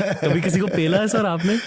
कभी किसी को पेला है सर आपने